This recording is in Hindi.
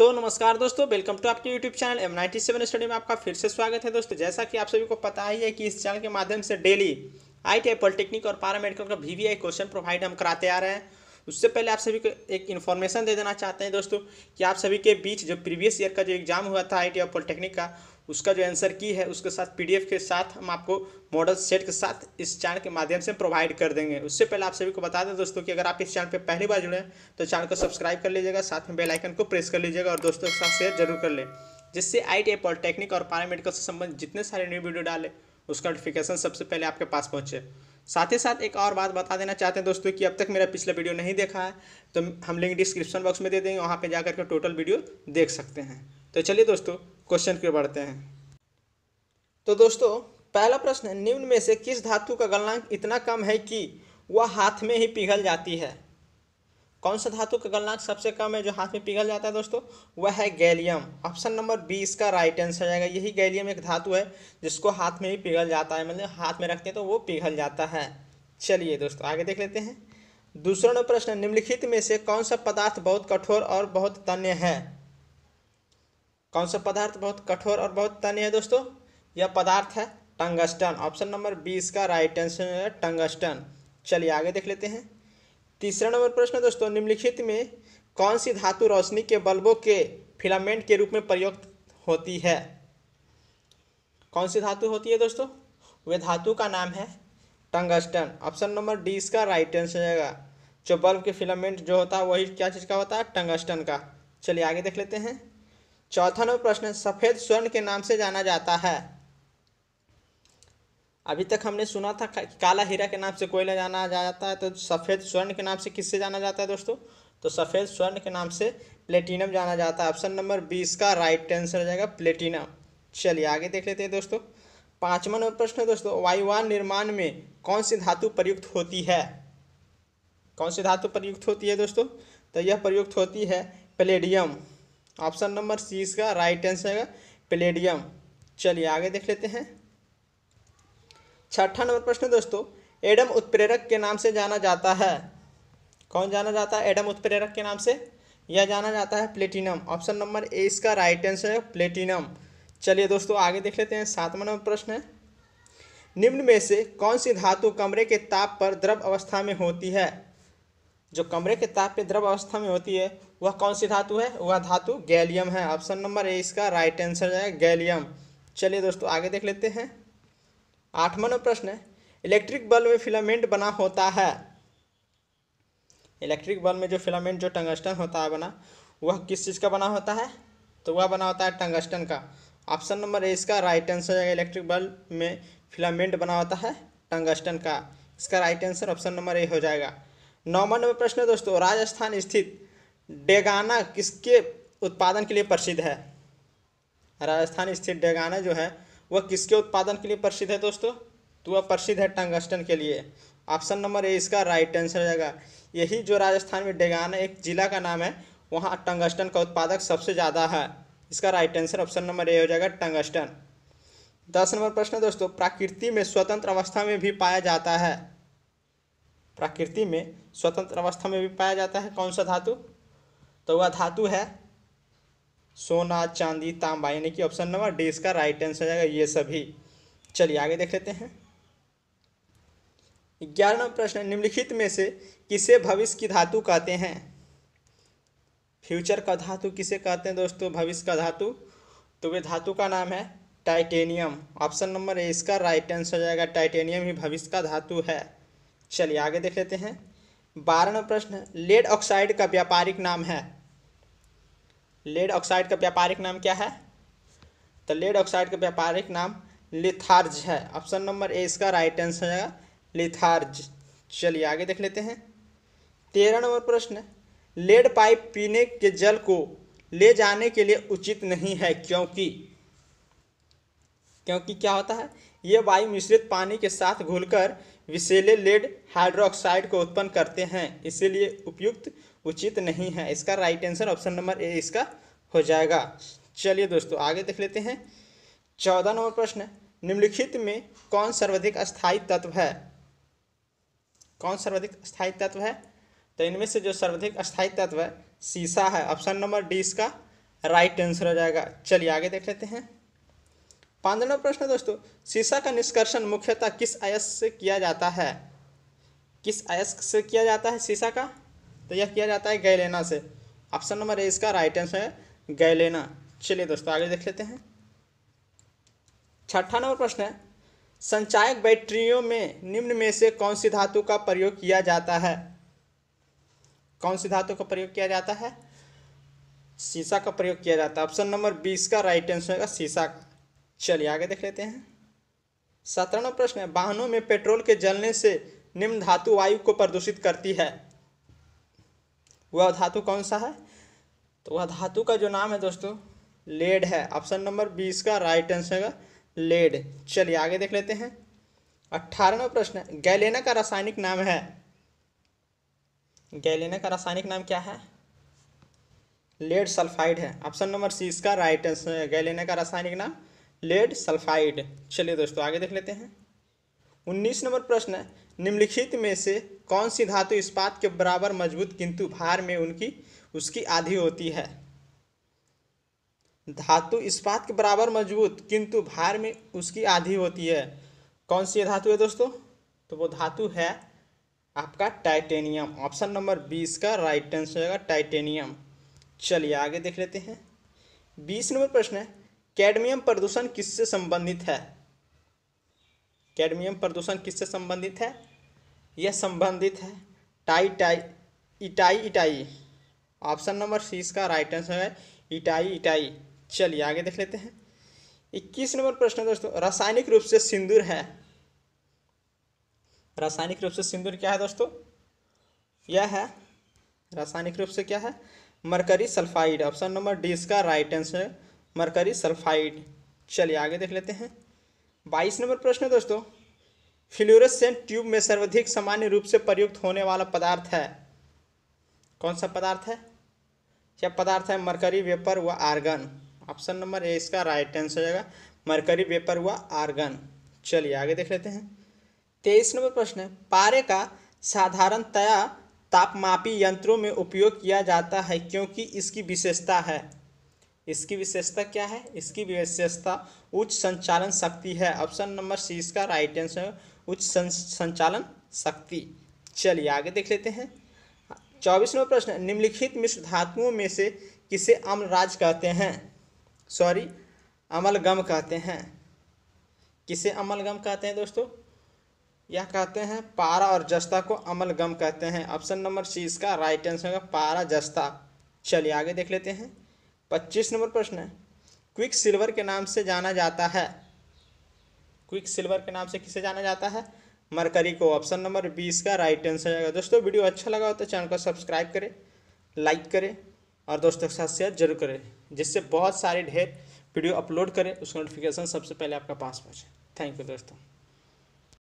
तो नमस्कार दोस्तों वेलकम टू आपके YouTube channel M ninety seven study में आपका फिर से स्वागत है दोस्तों जैसा कि आप सभी को पता ही है कि इस चैनल के माध्यम से डेली आई टी पॉलिटेक्निक और पारामेडिकल का वी क्वेश्चन प्रोवाइड हम कराते आ रहे हैं उससे पहले आप सभी को एक इन्फॉर्मेशन दे देना चाहते हैं दोस्तों कि आप सभी के बीच जो प्रीवियस ईयर का जो एग्ज़ाम हुआ था आई टी पॉलिटेक्निक का उसका जो आंसर की है उसके साथ पीडीएफ के साथ हम आपको मॉडल सेट के साथ इस चैनल के माध्यम से प्रोवाइड कर देंगे उससे पहले आप सभी को बता दें दोस्तों कि अगर आप इस चैनल पर पहली बार जुड़े तो चैनल को सब्सक्राइब कर लीजिएगा साथ में बेलाइकन को प्रेस कर लीजिएगा और दोस्तों के साथ शेयर जरूर कर लें जिससे आई टी पॉलिटेक्निक और पैरामेडिकल से संबंधित जितने सारे न्यू वीडियो डाले उसका नोटिफिकेशन सबसे पहले आपके पास पहुँचे साथ ही साथ एक और बात बता देना चाहते हैं दोस्तों कि अब तक मेरा पिछला वीडियो नहीं देखा है तो हम लिंक डिस्क्रिप्शन बॉक्स में दे देंगे वहाँ पे जाकर के टोटल वीडियो देख सकते हैं तो चलिए दोस्तों क्वेश्चन की बढ़ते हैं तो दोस्तों पहला प्रश्न निम्न में से किस धातु का गलनांक इतना कम है कि वह हाथ में ही पिघल जाती है कौन सा धातु का गलनांक सबसे कम है जो हाथ में पिघल जाता है दोस्तों वह है गैलियम ऑप्शन नंबर बी इसका राइट आंसर जाएगा यही गैलियम एक धातु है जिसको हाथ में ही पिघल जाता है मतलब हाथ में रखते हैं तो वो पिघल जाता है चलिए दोस्तों आगे देख लेते हैं दूसरा प्रश्न निम्नलिखित में से कौन सा पदार्थ बहुत कठोर और बहुत तन्य है कौन सा पदार्थ बहुत कठोर और बहुत तन्य है दोस्तों यह पदार्थ है टंगस्टन ऑप्शन नंबर बी इसका राइट आंसर है टंगस्टन चलिए आगे देख लेते हैं तीसरा नंबर प्रश्न दोस्तों निम्नलिखित में कौन सी धातु रोशनी के बल्बों के फिलामेंट के रूप में प्रयुक्त होती है कौन सी धातु होती है दोस्तों वे धातु का नाम है टंगस्टन ऑप्शन नंबर डी इसका राइट आंसर जाएगा जो बल्ब के फिलामेंट जो होता है वही क्या चीज़ का होता है टंगस्टन का चलिए आगे देख लेते हैं चौथा नंबर प्रश्न सफ़ेद स्वर्ण के नाम से जाना जाता है अभी तक हमने सुना था काला हीरा के नाम से कोयला जाना जाता है तो सफ़ेद स्वर्ण के नाम से किससे जाना जाता है दोस्तों तो सफ़ेद स्वर्ण के नाम से प्लेटिनम जाना जाता है ऑप्शन नंबर बीस का राइट आंसर हो जाएगा प्लेटिनम चलिए आगे देख लेते हैं दोस्तों पाँचवा नंबर प्रश्न दोस्तों वायुवान निर्माण में कौन सी धातु प्रयुक्त होती है कौन सी धातु प्रयुक्त होती है दोस्तों तो यह प्रयुक्त होती है प्लेडियम ऑप्शन नंबर सी इसका राइट आंसर है प्लेडियम चलिए आगे देख लेते हैं छठा नंबर प्रश्न दोस्तों एडम उत्प्रेरक के नाम से जाना जाता है कौन जाना जाता है एडम उत्प्रेरक के नाम से यह जाना जाता है प्लेटिनम ऑप्शन नंबर ए इसका राइट आंसर है प्लेटिनम चलिए दोस्तों आगे देख लेते हैं सातवां नंबर प्रश्न है निम्न में से कौन सी धातु कमरे के ताप पर द्रव अवस्था में होती है जो कमरे के ताप पे द्रव अवस्था में होती है वह कौन सी धातु है वह धातु गैलियम है ऑप्शन नंबर ए इसका राइट आंसर है गैलियम चलिए दोस्तों आगे देख लेते हैं आठवा नंबर प्रश्न है इलेक्ट्रिक बल्ब में फिलामेंट बना होता है इलेक्ट्रिक बल्ब में जो फिलामेंट जो टंगस्टन होता है बना वह किस चीज़ का बना होता है तो वह बना होता है टंगस्टन का ऑप्शन नंबर ए इसका राइट आंसर है इलेक्ट्रिक बल्ब में फिलामेंट बना होता है टंगस्टन का इसका right answer option number A हो जाएगा नौवा नंबर प्रश्न है दोस्तों राजस्थान स्थित डेगाना किसके उत्पादन के लिए प्रसिद्ध है राजस्थान स्थित डेगाना जो है वह किसके उत्पादन के लिए प्रसिद्ध है दोस्तों तो वह प्रसिद्ध है टंगस्टन के लिए ऑप्शन नंबर ए इसका राइट आंसर जाएगा यही जो राजस्थान में डेगाना एक जिला का नाम है वहाँ टंगस्टन का उत्पादक सबसे ज़्यादा है इसका right answer option number A हो जाएगा टंगस्टन दस नंबर प्रश्न दोस्तों प्रकृति में स्वतंत्र अवस्था में भी पाया जाता है प्रकृति में स्वतंत्र अवस्था में भी पाया जाता है कौन सा धातु तो वह धातु है सोना चांदी तांबा यानी कि ऑप्शन नंबर डी इसका राइट आंसर जाएगा ये सभी चलिए आगे देख लेते हैं ग्यारहवा प्रश्न निम्नलिखित में से किसे भविष्य की धातु कहते हैं फ्यूचर का धातु किसे कहते हैं दोस्तों भविष्य का धातु तो वे धातु का नाम है टाइटेनियम ऑप्शन नंबर ए इसका राइट आंसर हो जाएगा टाइटेनियम ही भविष्य का धातु है चलिए आगे देख लेते हैं बारहवा प्रश्न लेड ऑक्साइड का व्यापारिक नाम है लेड ऑक्साइड का व्यापारिक नाम क्या है तो लेड ऑक्साइड का व्यापारिक नाम लिथार्ज है ऑप्शन नंबर ए इसका राइट आंसर है लिथार्ज चलिए आगे देख लेते हैं तेरह नंबर प्रश्न लेड पाइप पीने के जल को ले जाने के लिए उचित नहीं है क्योंकि क्योंकि क्या होता है ये वायु मिश्रित पानी के साथ घुलकर विशेले लेड हाइड्रोक्साइड को उत्पन्न करते हैं इसीलिए उपयुक्त उचित नहीं है इसका right answer option number A इसका हो जाएगा चलिए दोस्तों आगे देख लेते हैं चौदह नंबर प्रश्न निम्नलिखित में कौन सर्वाधिक स्थायी तत्व है कौन सर्वाधिक स्थायी तत्व है तो इनमें से जो सर्वाधिक स्थायी तत्व है सीसा है ऑप्शन नंबर डी इसका राइट आंसर हो जाएगा चलिए आगे देख लेते हैं पंद्रह प्रश्न दोस्तों शीशा का निष्कर्षण मुख्यतः किस आयस से किया जाता है किस आयस से किया जाता है शीशा का तो यह किया जाता है गैलेना से ऑप्शन नंबर ए इसका राइट आंसर है गैलेना चलिए दोस्तों आगे देख लेते हैं छठा नंबर प्रश्न है संचायक बैटरियों में निम्न में से कौन सी धातु का प्रयोग किया जाता है कौन सी धातु का प्रयोग किया जाता है शीशा का प्रयोग किया जाता है ऑप्शन नंबर बी इसका राइट आंसर होगा शीशा का चलिए आगे देख लेते हैं सत्रहवा प्रश्न है वाहनों में पेट्रोल के जलने से निम्न धातु वायु को प्रदूषित करती है वह धातु कौन सा है तो वह धातु का जो नाम है दोस्तों लेड है ऑप्शन नंबर बीस का राइट आंसर है लेड चलिए आगे देख लेते हैं अट्ठारहवा प्रश्न गैलेना का रासायनिक नाम है गैलेना का रासायनिक नाम क्या है लेड सल्फाइड है ऑप्शन नंबर सी इसका राइट आंसर है गैलेना का रासायनिक नाम लेड सल्फाइड चलिए दोस्तों आगे देख लेते हैं उन्नीस नंबर प्रश्न निम्नलिखित में से कौन सी धातु इस्पात के बराबर मजबूत किंतु भार में उनकी उसकी आधी होती है धातु इस्पात के बराबर मजबूत किंतु भार में उसकी आधी होती है कौन सी धातु है दोस्तों तो वो धातु है आपका टाइटेनियम ऑप्शन नंबर बीस का राइट आंसर होगा टाइटेनियम चलिए आगे देख लेते हैं बीस नंबर प्रश्न है कैडमियम प्रदूषण किससे संबंधित है कैडमियम प्रदूषण किससे संबंधित है यह संबंधित है टाई टाई इटाई इटाई ऑप्शन नंबर सी इसका राइट आंसर है इटाई इटाई चलिए आगे देख लेते हैं इक्कीस नंबर प्रश्न दोस्तों रासायनिक रूप से सिंदूर है रासायनिक रूप से सिंदूर क्या है दोस्तों यह है रासायनिक रूप से क्या है mercury sulphide option number D इसका राइट आंसर मरकरी सल्फाइड चलिए आगे देख लेते हैं बाईस नंबर प्रश्न है दोस्तों फ्लोरोसेंट ट्यूब में सर्वाधिक सामान्य रूप से प्रयुक्त होने वाला पदार्थ है कौन सा पदार्थ है यह पदार्थ है मरकरी वेपर व आर्गन ऑप्शन नंबर ए इसका राइट आंसर हो जाएगा मरकरी वेपर व आर्गन चलिए आगे देख लेते हैं तेईस नंबर प्रश्न है पारे का साधारणतया तापमापी यंत्रों में उपयोग किया जाता है क्योंकि इसकी विशेषता है इसकी विशेषता क्या है इसकी विशेषता उच्च संचालन शक्ति है ऑप्शन नंबर सी इसका राइट आंसर है उच्च संचालन शक्ति चलिए आगे देख लेते हैं चौबीसवा प्रश्न निम्नलिखित मिश्र धातुओं में से किसे राज कहते हैं सॉरी अमल गम कहते हैं किसे अमल गम कहते हैं दोस्तों यह कहते हैं पारा और जस्ता को अमल गम कहते हैं ऑप्शन नंबर सी इसका राइट आंसर होगा पारा जस्ता चलिए आगे देख लेते हैं पच्चीस नंबर प्रश्न है क्विक सिल्वर के नाम से जाना जाता है क्विक सिल्वर के नाम से किसे जाना जाता है मरकरी को ऑप्शन नंबर बीस का राइट आंसर आएगा दोस्तों वीडियो अच्छा लगा हो तो चैनल को सब्सक्राइब करें लाइक करें और दोस्तों के साथ शेयर जरूर करें जिससे बहुत सारे ढेर वीडियो अपलोड करें उसका नोटिफिकेशन सबसे पहले आपका पास पहुँचे थैंक यू दोस्तों